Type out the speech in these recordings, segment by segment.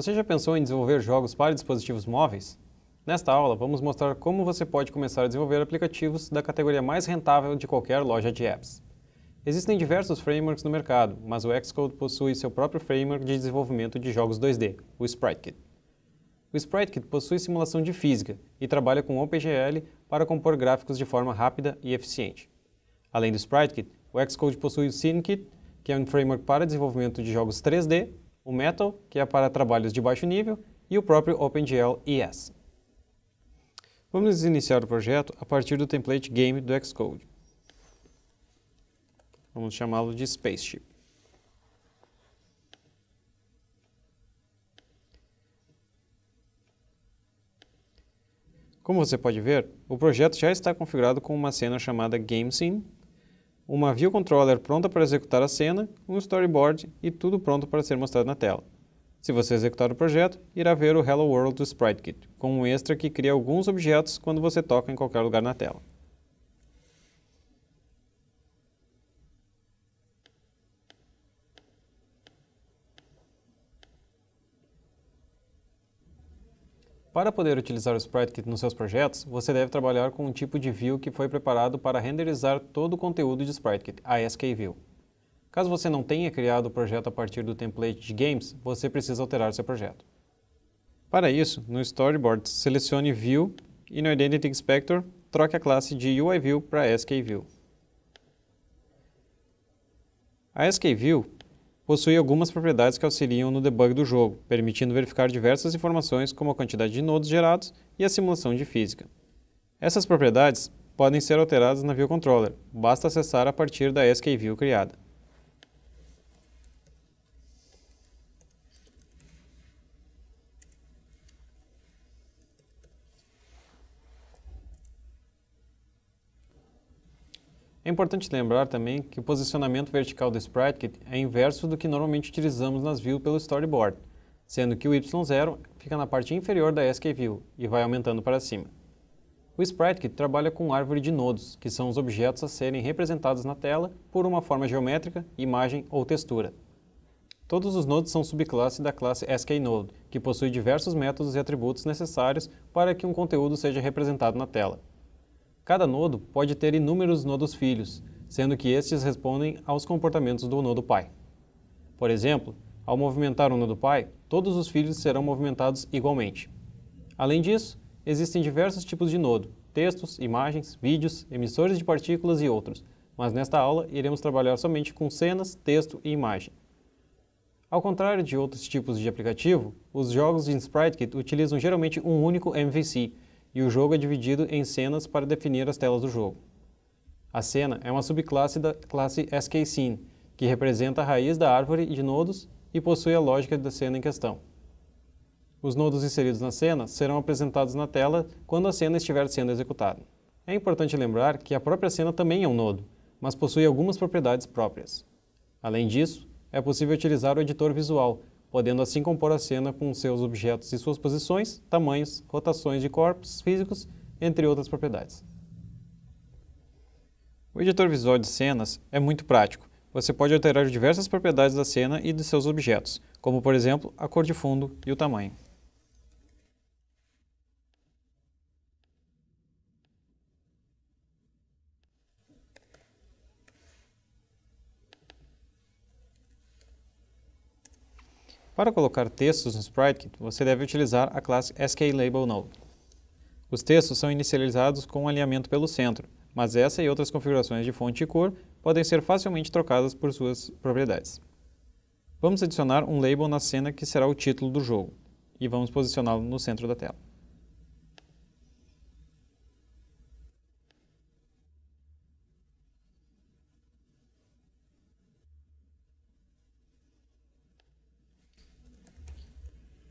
Você já pensou em desenvolver jogos para dispositivos móveis? Nesta aula, vamos mostrar como você pode começar a desenvolver aplicativos da categoria mais rentável de qualquer loja de apps. Existem diversos frameworks no mercado, mas o Xcode possui seu próprio framework de desenvolvimento de jogos 2D, o SpriteKit. O SpriteKit possui simulação de física e trabalha com OpenGL para compor gráficos de forma rápida e eficiente. Além do SpriteKit, o Xcode possui o SceneKit, que é um framework para desenvolvimento de jogos 3D o Metal, que é para trabalhos de baixo nível, e o próprio OpenGL ES. Vamos iniciar o projeto a partir do template game do Xcode. Vamos chamá-lo de Spaceship. Como você pode ver, o projeto já está configurado com uma cena chamada GameScene, uma view controller pronta para executar a cena, um storyboard e tudo pronto para ser mostrado na tela. Se você executar o projeto, irá ver o Hello World do Sprite Kit, com um extra que cria alguns objetos quando você toca em qualquer lugar na tela. Para poder utilizar o SpriteKit nos seus projetos, você deve trabalhar com um tipo de view que foi preparado para renderizar todo o conteúdo de SpriteKit, a SKView. Caso você não tenha criado o projeto a partir do template de games, você precisa alterar seu projeto. Para isso, no Storyboard, selecione View e no Identity Inspector, troque a classe de UIView para SKView. A SKView possui algumas propriedades que auxiliam no debug do jogo, permitindo verificar diversas informações como a quantidade de nodos gerados e a simulação de física. Essas propriedades podem ser alteradas na View Controller, basta acessar a partir da SKView criada. É importante lembrar também que o posicionamento vertical do sprite é inverso do que normalmente utilizamos nas views pelo storyboard, sendo que o Y0 fica na parte inferior da SK View e vai aumentando para cima. O SpriteKit trabalha com árvore de nodos, que são os objetos a serem representados na tela por uma forma geométrica, imagem ou textura. Todos os nodos são subclasse da classe SKNode, que possui diversos métodos e atributos necessários para que um conteúdo seja representado na tela. Cada nodo pode ter inúmeros nodos filhos, sendo que estes respondem aos comportamentos do nodo pai. Por exemplo, ao movimentar um nodo pai, todos os filhos serão movimentados igualmente. Além disso, existem diversos tipos de nodo, textos, imagens, vídeos, emissores de partículas e outros, mas nesta aula iremos trabalhar somente com cenas, texto e imagem. Ao contrário de outros tipos de aplicativo, os jogos em SpriteKit utilizam geralmente um único MVC, e o jogo é dividido em cenas para definir as telas do jogo. A cena é uma subclasse da classe SKScene, que representa a raiz da árvore de nodos e possui a lógica da cena em questão. Os nodos inseridos na cena serão apresentados na tela quando a cena estiver sendo executada. É importante lembrar que a própria cena também é um nodo, mas possui algumas propriedades próprias. Além disso, é possível utilizar o editor visual podendo assim compor a cena com seus objetos e suas posições, tamanhos, rotações de corpos físicos, entre outras propriedades. O editor visual de cenas é muito prático. Você pode alterar diversas propriedades da cena e de seus objetos, como por exemplo a cor de fundo e o tamanho. Para colocar textos no SpriteKit, você deve utilizar a classe SKLabelNode. Os textos são inicializados com um alinhamento pelo centro, mas essa e outras configurações de fonte e cor podem ser facilmente trocadas por suas propriedades. Vamos adicionar um label na cena que será o título do jogo, e vamos posicioná-lo no centro da tela.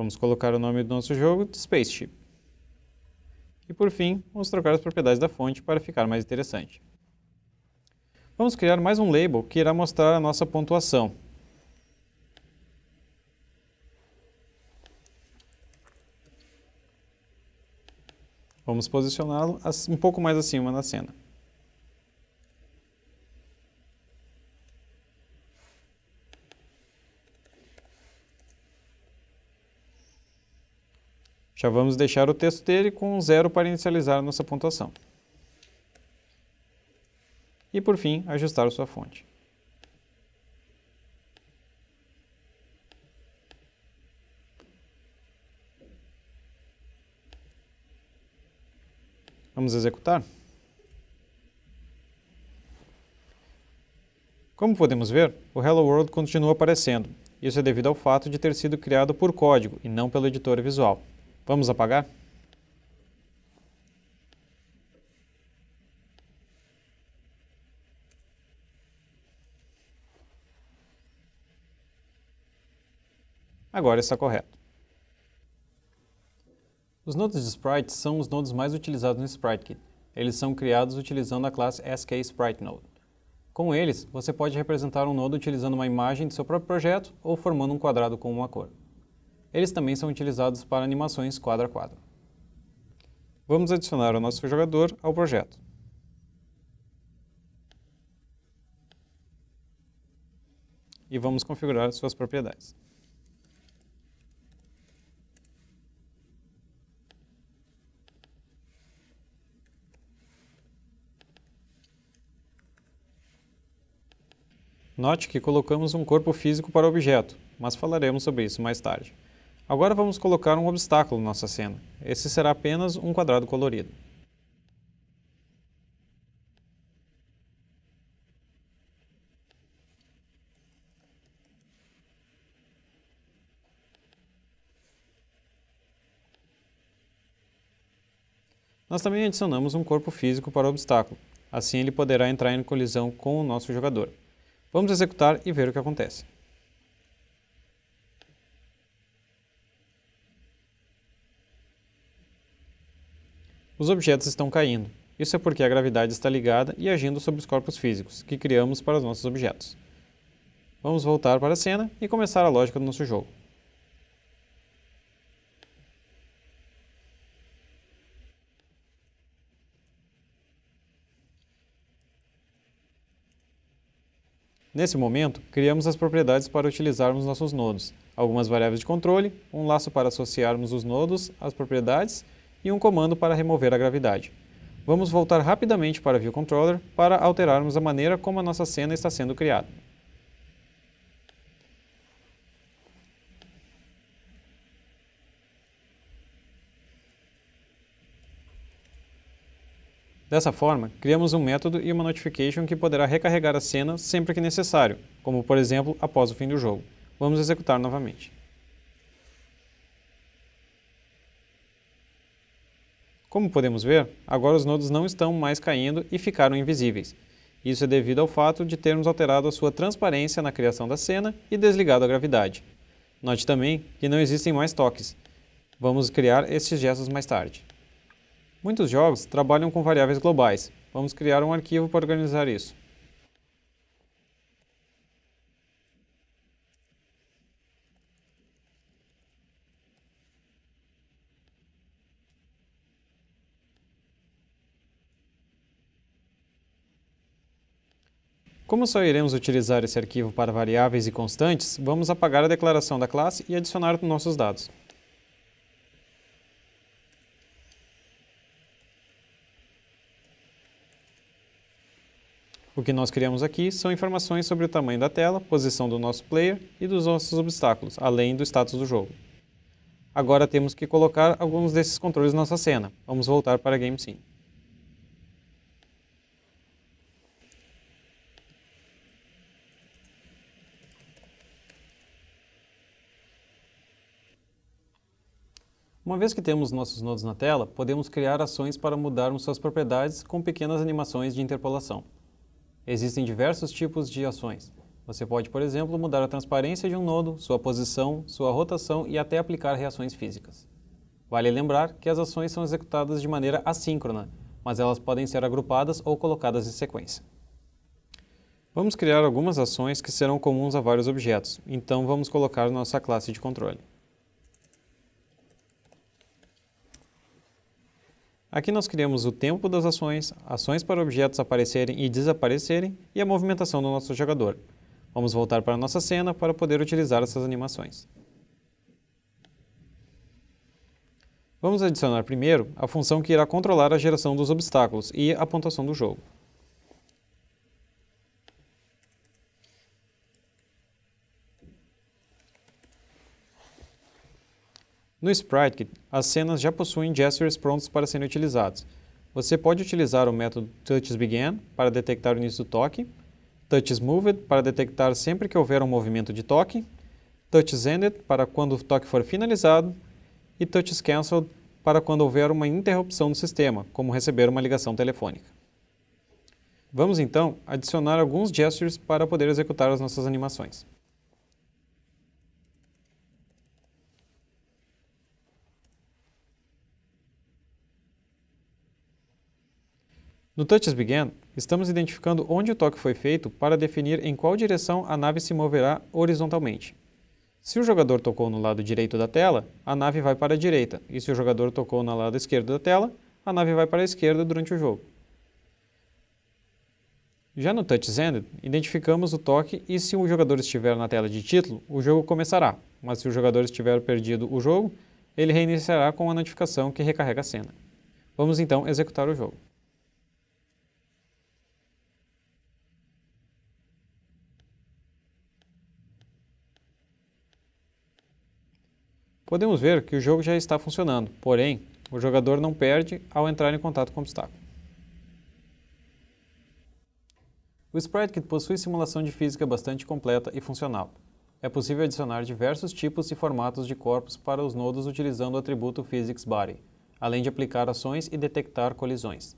Vamos colocar o nome do nosso jogo Spaceship. E por fim, vamos trocar as propriedades da fonte para ficar mais interessante. Vamos criar mais um label que irá mostrar a nossa pontuação. Vamos posicioná-lo um pouco mais acima na cena. Já vamos deixar o texto dele com zero para inicializar a nossa pontuação. E por fim, ajustar sua fonte. Vamos executar? Como podemos ver, o Hello World continua aparecendo. Isso é devido ao fato de ter sido criado por código e não pelo editor visual. Vamos apagar? Agora está correto. Os nodes de sprites são os nodes mais utilizados no SpriteKit. Eles são criados utilizando a classe skSpriteNode. Com eles, você pode representar um nodo utilizando uma imagem de seu próprio projeto ou formando um quadrado com uma cor. Eles também são utilizados para animações quadro a quadro. Vamos adicionar o nosso jogador ao projeto. E vamos configurar suas propriedades. Note que colocamos um corpo físico para o objeto, mas falaremos sobre isso mais tarde. Agora vamos colocar um obstáculo na nossa cena. Esse será apenas um quadrado colorido. Nós também adicionamos um corpo físico para o obstáculo, assim ele poderá entrar em colisão com o nosso jogador. Vamos executar e ver o que acontece. Os objetos estão caindo. Isso é porque a gravidade está ligada e agindo sobre os corpos físicos, que criamos para os nossos objetos. Vamos voltar para a cena e começar a lógica do nosso jogo. Nesse momento, criamos as propriedades para utilizarmos nossos nodos, algumas variáveis de controle, um laço para associarmos os nodos às propriedades e um comando para remover a gravidade. Vamos voltar rapidamente para View Controller para alterarmos a maneira como a nossa cena está sendo criada. Dessa forma, criamos um método e uma notification que poderá recarregar a cena sempre que necessário, como por exemplo após o fim do jogo. Vamos executar novamente. Como podemos ver, agora os nodos não estão mais caindo e ficaram invisíveis. Isso é devido ao fato de termos alterado a sua transparência na criação da cena e desligado a gravidade. Note também que não existem mais toques. Vamos criar esses gestos mais tarde. Muitos jogos trabalham com variáveis globais. Vamos criar um arquivo para organizar isso. Como só iremos utilizar esse arquivo para variáveis e constantes, vamos apagar a declaração da classe e adicionar nossos dados. O que nós criamos aqui são informações sobre o tamanho da tela, posição do nosso player e dos nossos obstáculos, além do status do jogo. Agora temos que colocar alguns desses controles na nossa cena. Vamos voltar para a Game Scene. Uma vez que temos nossos nodos na tela, podemos criar ações para mudarmos suas propriedades com pequenas animações de interpolação. Existem diversos tipos de ações. Você pode, por exemplo, mudar a transparência de um nodo, sua posição, sua rotação e até aplicar reações físicas. Vale lembrar que as ações são executadas de maneira assíncrona, mas elas podem ser agrupadas ou colocadas em sequência. Vamos criar algumas ações que serão comuns a vários objetos, então vamos colocar nossa classe de controle. Aqui nós criamos o tempo das ações, ações para objetos aparecerem e desaparecerem e a movimentação do nosso jogador. Vamos voltar para a nossa cena para poder utilizar essas animações. Vamos adicionar primeiro a função que irá controlar a geração dos obstáculos e a pontuação do jogo. No Sprite, as cenas já possuem gestures prontos para serem utilizados. Você pode utilizar o método TouchsBegan para detectar o início do toque, TouchsMoved para detectar sempre que houver um movimento de toque, touchesEnded para quando o toque for finalizado e TouchsCancelled para quando houver uma interrupção do sistema, como receber uma ligação telefônica. Vamos então adicionar alguns gestures para poder executar as nossas animações. No Touches Begin, estamos identificando onde o toque foi feito para definir em qual direção a nave se moverá horizontalmente. Se o jogador tocou no lado direito da tela, a nave vai para a direita, e se o jogador tocou no lado esquerdo da tela, a nave vai para a esquerda durante o jogo. Já no Touch Ended, identificamos o toque e se o jogador estiver na tela de título, o jogo começará, mas se o jogador estiver perdido o jogo, ele reiniciará com a notificação que recarrega a cena. Vamos então executar o jogo. Podemos ver que o jogo já está funcionando, porém, o jogador não perde ao entrar em contato com o obstáculo. O SpriteKit possui simulação de física bastante completa e funcional. É possível adicionar diversos tipos e formatos de corpos para os nodos utilizando o atributo PhysicsBody, além de aplicar ações e detectar colisões.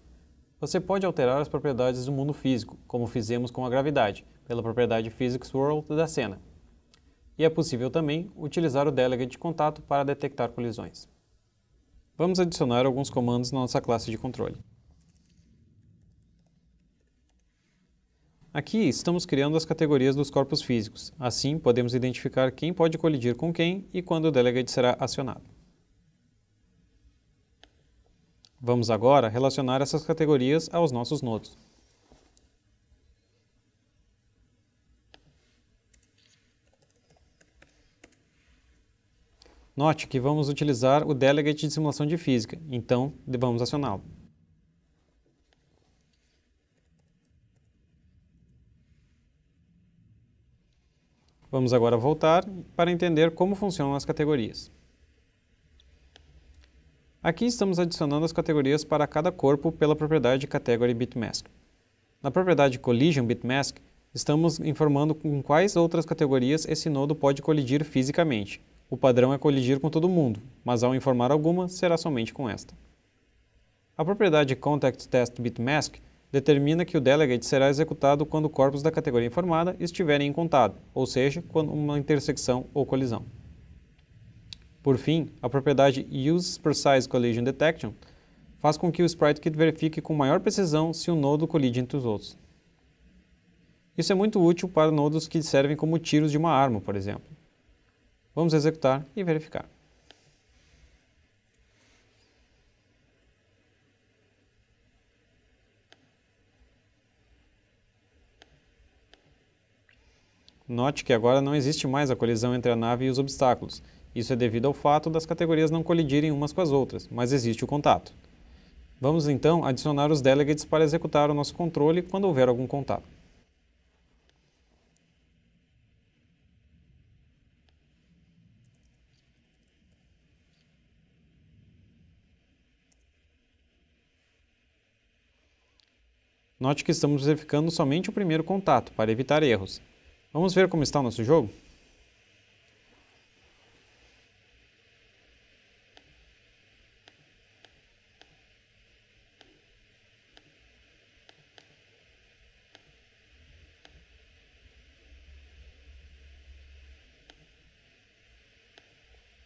Você pode alterar as propriedades do mundo físico, como fizemos com a gravidade, pela propriedade PhysicsWorld da cena, e é possível também utilizar o delegate de contato para detectar colisões. Vamos adicionar alguns comandos na nossa classe de controle. Aqui estamos criando as categorias dos corpos físicos, assim podemos identificar quem pode colidir com quem e quando o delegate será acionado. Vamos agora relacionar essas categorias aos nossos nodos. Note que vamos utilizar o delegate de simulação de física, então vamos acioná-lo. Vamos agora voltar para entender como funcionam as categorias. Aqui estamos adicionando as categorias para cada corpo pela propriedade Category Bitmask. Na propriedade Collision Bitmask, estamos informando com quais outras categorias esse nodo pode colidir fisicamente, o padrão é coligir com todo mundo, mas ao informar alguma, será somente com esta. A propriedade Context Test Bitmask determina que o delegate será executado quando corpos da categoria informada estiverem em contato, ou seja, quando uma intersecção ou colisão. Por fim, a propriedade Use Precise Collision Detection faz com que o SpriteKit verifique com maior precisão se um nodo colide entre os outros. Isso é muito útil para nodos que servem como tiros de uma arma, por exemplo. Vamos executar e verificar. Note que agora não existe mais a colisão entre a nave e os obstáculos. Isso é devido ao fato das categorias não colidirem umas com as outras, mas existe o contato. Vamos então adicionar os delegates para executar o nosso controle quando houver algum contato. Note que estamos verificando somente o primeiro contato, para evitar erros. Vamos ver como está o nosso jogo?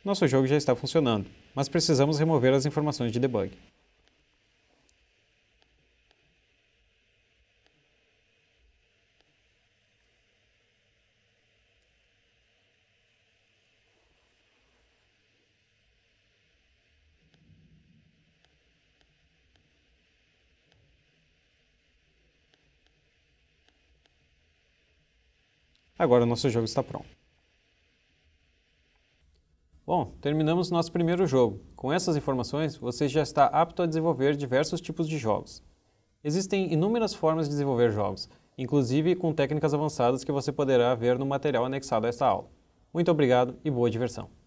Nosso jogo já está funcionando, mas precisamos remover as informações de debug. Agora o nosso jogo está pronto. Bom, terminamos nosso primeiro jogo. Com essas informações, você já está apto a desenvolver diversos tipos de jogos. Existem inúmeras formas de desenvolver jogos, inclusive com técnicas avançadas que você poderá ver no material anexado a esta aula. Muito obrigado e boa diversão!